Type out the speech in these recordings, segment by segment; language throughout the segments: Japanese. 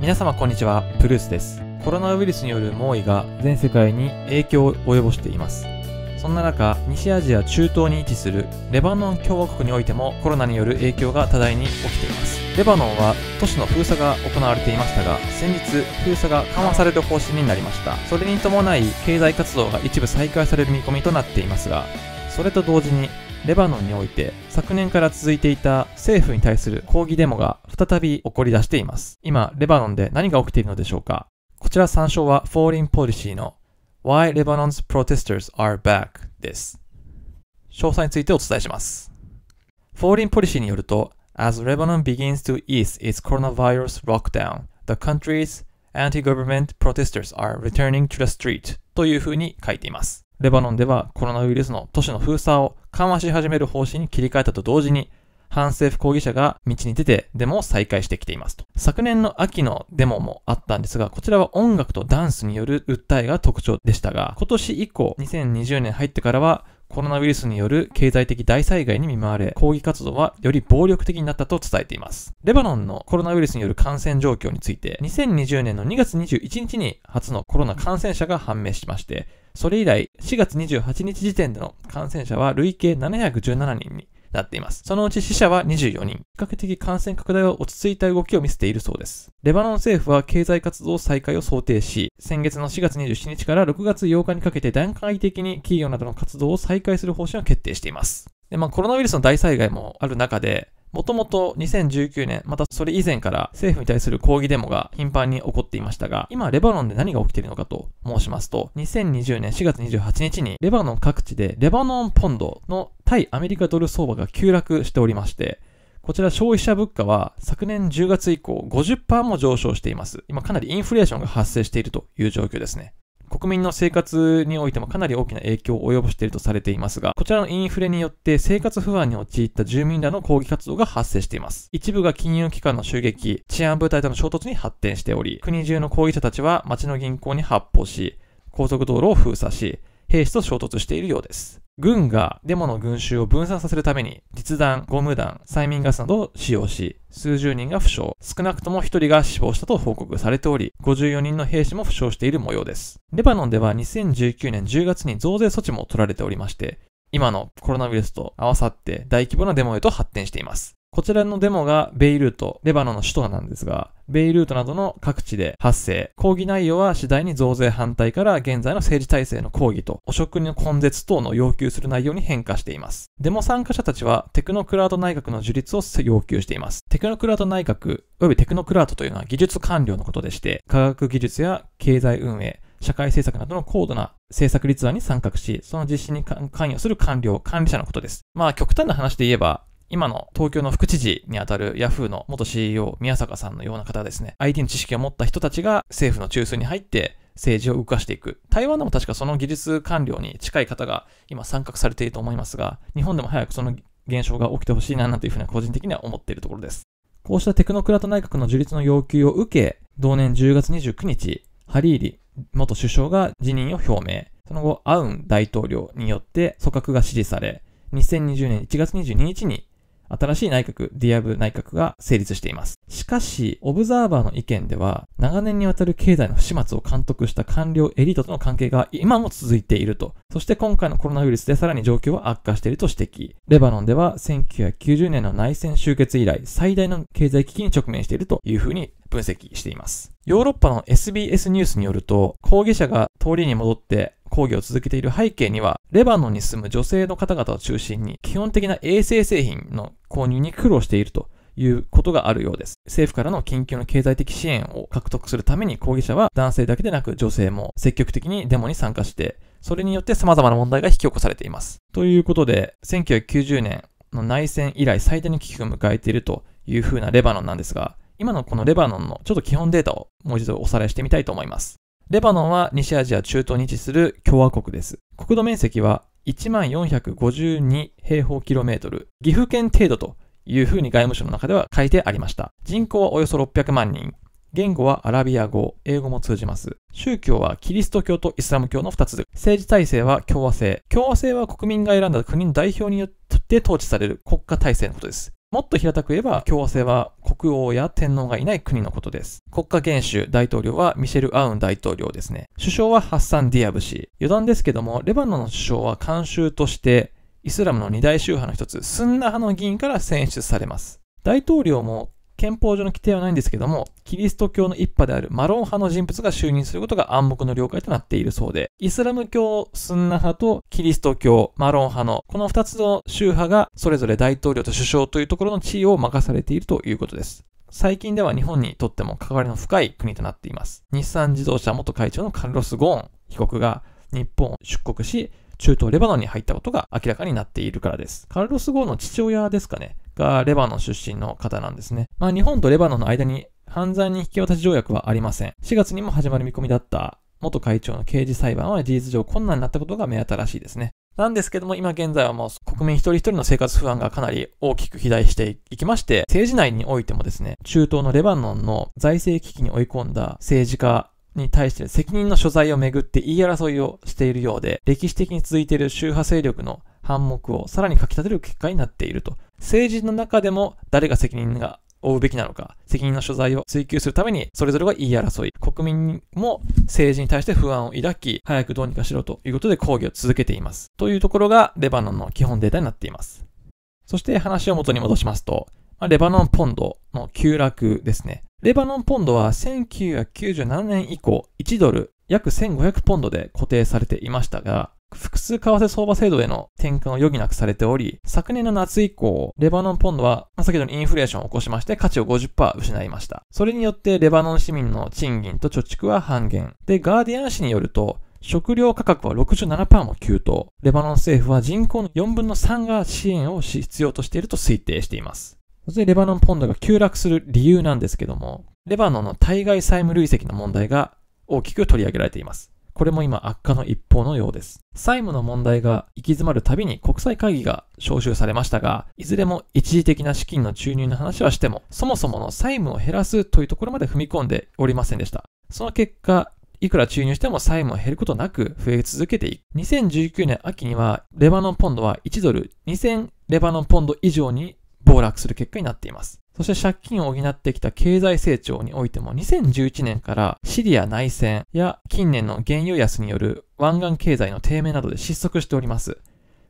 皆様こんにちは、プルースです。コロナウイルスによる猛威が全世界に影響を及ぼしています。そんな中、西アジア中東に位置するレバノン共和国においてもコロナによる影響が多大に起きています。レバノンは都市の封鎖が行われていましたが、先日封鎖が緩和される方針になりました。それに伴い経済活動が一部再開される見込みとなっていますが、それと同時にレバノンにおいて昨年から続いていた政府に対する抗議デモが再び起こり出しています。今、レバノンで何が起きているのでしょうかこちら参照は Foreign Policy の Why Lebanon's Protesters Are Back です。詳細についてお伝えします。Foreign Policy によると As Lebanon begins to ease its coronavirus lockdown, the country's anti-government protesters are returning to the street というふうに書いています。レバノンではコロナウイルスの都市の封鎖を緩和し始める方針に切り替えたと同時に、反政府抗議者が道に出てデモを再開してきていますと。昨年の秋のデモもあったんですが、こちらは音楽とダンスによる訴えが特徴でしたが、今年以降、2020年入ってからは、コロナウイルスによる経済的大災害に見舞われ、抗議活動はより暴力的になったと伝えています。レバノンのコロナウイルスによる感染状況について、2020年の2月21日に初のコロナ感染者が判明しまして、それ以来、4月28日時点での感染者は累計717人になっています。そのうち死者は24人。比較的感染拡大は落ち着いた動きを見せているそうです。レバノン政府は経済活動再開を想定し、先月の4月27日から6月8日にかけて段階的に企業などの活動を再開する方針を決定しています。で、まあコロナウイルスの大災害もある中で、もともと2019年、またそれ以前から政府に対する抗議デモが頻繁に起こっていましたが、今レバノンで何が起きているのかと申しますと、2020年4月28日にレバノン各地でレバノンポンドの対アメリカドル相場が急落しておりまして、こちら消費者物価は昨年10月以降50%も上昇しています。今かなりインフレーションが発生しているという状況ですね。国民の生活においてもかなり大きな影響を及ぼしているとされていますが、こちらのインフレによって生活不安に陥った住民らの抗議活動が発生しています。一部が金融機関の襲撃、治安部隊との衝突に発展しており、国中の抗議者たちは町の銀行に発砲し、高速道路を封鎖し、兵士と衝突しているようです。軍がデモの群衆を分散させるために実弾、ゴム弾、催眠ガスなどを使用し、数十人が負傷、少なくとも1人が死亡したと報告されており、54人の兵士も負傷している模様です。レバノンでは2019年10月に増税措置も取られておりまして、今のコロナウイルスと合わさって大規模なデモへと発展しています。こちらのデモがベイルート、レバノンの首都なんですが、ベイルートなどの各地で発生。抗議内容は次第に増税反対から現在の政治体制の抗議と、汚職の根絶等の要求する内容に変化しています。デモ参加者たちはテクノクラート内閣の樹立を要求しています。テクノクラート内閣、およびテクノクラートというのは技術官僚のことでして、科学技術や経済運営、社会政策などの高度な政策立案に参画し、その実施に関与する官僚、管理者のことです。まあ、極端な話で言えば、今の東京の副知事にあたるヤフーの元 CEO 宮坂さんのような方ですね、IT の知識を持った人たちが政府の中枢に入って政治を動かしていく。台湾でも確かその技術官僚に近い方が今参画されていると思いますが、日本でも早くその現象が起きてほしいななんていうふうに個人的には思っているところです。こうしたテクノクラト内閣の樹立の要求を受け、同年10月29日、ハリーリ元首相が辞任を表明。その後、アウン大統領によって組閣が支持され、2020年1月22日に新しい内閣、ディアブ内閣が成立しています。しかし、オブザーバーの意見では、長年にわたる経済の不始末を監督した官僚エリートとの関係が今も続いていると。そして今回のコロナウイルスでさらに状況は悪化していると指摘。レバノンでは1990年の内戦終結以来、最大の経済危機に直面しているというふうに分析しています。ヨーロッパの SBS ニュースによると、抗議者が通りに戻って抗議を続けている背景には、レバノンに住む女性の方々を中心に、基本的な衛生製品の購入に苦労しているということがあるようです。政府からの緊急の経済的支援を獲得するために抗議者は男性だけでなく女性も積極的にデモに参加して、それによって様々な問題が引き起こされています。ということで、1990年の内戦以来最大の危機を迎えているという風なレバノンなんですが、今のこのレバノンのちょっと基本データをもう一度おさらいしてみたいと思います。レバノンは西アジア中東に位置する共和国です。国土面積は1452平方キロメートル、岐阜県程度というふうに外務省の中では書いてありました。人口はおよそ600万人。言語はアラビア語、英語も通じます。宗教はキリスト教とイスラム教の2つ政治体制は共和制。共和制は国民が選んだ国の代表によって統治される国家体制のことです。もっと平たく言えば、共和制は国王や天皇がいない国のことです。国家元首、大統領はミシェル・アウン大統領ですね。首相はハッサン・ディアブ氏。余談ですけども、レバノンの首相は慣習として、イスラムの二大宗派の一つ、スンナ派の議員から選出されます。大統領も憲法上の規定はないんですけども、キリスト教の一派であるマロン派の人物が就任することが暗黙の了解となっているそうで、イスラム教スンナ派とキリスト教マロン派のこの2つの宗派がそれぞれ大統領と首相というところの地位を任されているということです。最近では日本にとっても関わりの深い国となっています。日産自動車元会長のカルロス・ゴーン被告が日本を出国し、中東レバノンに入ったことが明らかになっているからです。カルロス・ゴーンの父親ですかね、がレバノン出身の方なんですね。まあ、日本とレバノンの間に犯罪人引き渡し条約はありません。4月にも始まる見込みだった元会長の刑事裁判は事実上困難になったことが目新しいですね。なんですけども、今現在はもう国民一人一人の生活不安がかなり大きく肥大していきまして、政治内においてもですね、中東のレバノンの財政危機に追い込んだ政治家に対して責任の所在をめぐって言い争いをしているようで、歴史的に続いている宗派勢力の反目をさらにかき立てる結果になっていると。政治の中でも誰が責任が負うべきなのか、責任の所在を追及するために、それぞれが言い争い、国民も政治に対して不安を抱き、早くどうにかしろということで抗議を続けています。というところが、レバノンの基本データになっています。そして話を元に戻しますと、レバノンポンドの急落ですね。レバノンポンドは1997年以降、1ドル約1500ポンドで固定されていましたが、複数為替相場制度への転換を余儀なくされており、昨年の夏以降、レバノンポンドは、先ほどのインフレーションを起こしまして価値を50%失いました。それによってレバノン市民の賃金と貯蓄は半減。で、ガーディアン紙によると、食料価格は67%も急騰。レバノン政府は人口の4分の3が支援を必要としていると推定しています。そしてレバノンポンドが急落する理由なんですけども、レバノンの対外債務累積の問題が大きく取り上げられています。これも今悪化の一方のようです。債務の問題が行き詰まるたびに国際会議が招集されましたが、いずれも一時的な資金の注入の話はしても、そもそもの債務を減らすというところまで踏み込んでおりませんでした。その結果、いくら注入しても債務は減ることなく増え続けていく。2019年秋には、レバノンポンドは1ドル2000レバノンポンド以上に暴落する結果になっています。そして借金を補ってきた経済成長においても2011年からシリア内戦や近年の原油安による湾岸経済の低迷などで失速しております。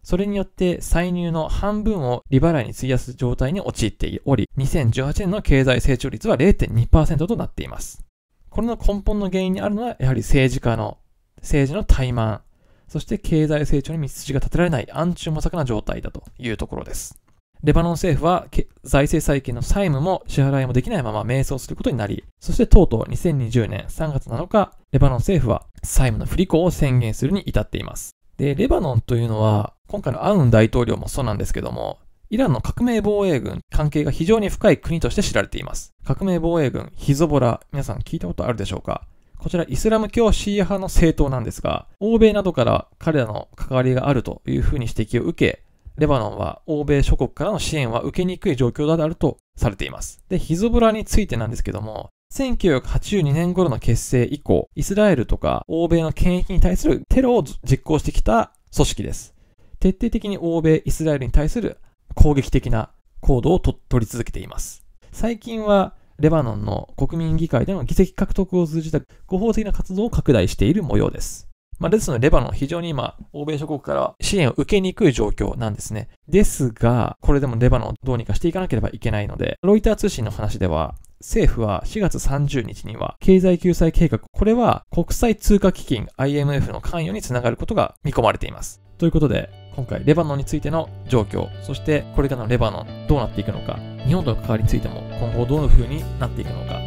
それによって歳入の半分を利払いに費やす状態に陥っており、2018年の経済成長率は0.2%となっています。これの根本の原因にあるのは、やはり政治家の、政治の怠慢、そして経済成長に道筋が立てられない暗中模索な状態だというところです。レバノン政府は財政再建の債務も支払いもできないまま迷走することになり、そしてとうとう2020年3月7日、レバノン政府は債務の不履行を宣言するに至っています。で、レバノンというのは、今回のアウン大統領もそうなんですけども、イランの革命防衛軍、関係が非常に深い国として知られています。革命防衛軍、ヒゾボラ、皆さん聞いたことあるでしょうかこちらイスラム教シーア派の政党なんですが、欧米などから彼らの関わりがあるというふうに指摘を受け、レバノンは欧米諸国からの支援は受けにくい状況であるとされています。で、ヒゾブラについてなんですけども、1982年頃の結成以降、イスラエルとか欧米の権益に対するテロを実行してきた組織です。徹底的に欧米、イスラエルに対する攻撃的な行動をと取り続けています。最近はレバノンの国民議会での議席獲得を通じた合法的な活動を拡大している模様です。まあ、ですので、レバノン非常に今、欧米諸国から支援を受けにくい状況なんですね。ですが、これでもレバノンをどうにかしていかなければいけないので、ロイター通信の話では、政府は4月30日には経済救済計画、これは国際通貨基金 IMF の関与につながることが見込まれています。ということで、今回レバノンについての状況、そしてこれからのレバノンどうなっていくのか、日本との関わりについても今後どういう風になっていくのか。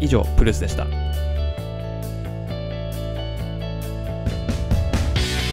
以上、プルースでした。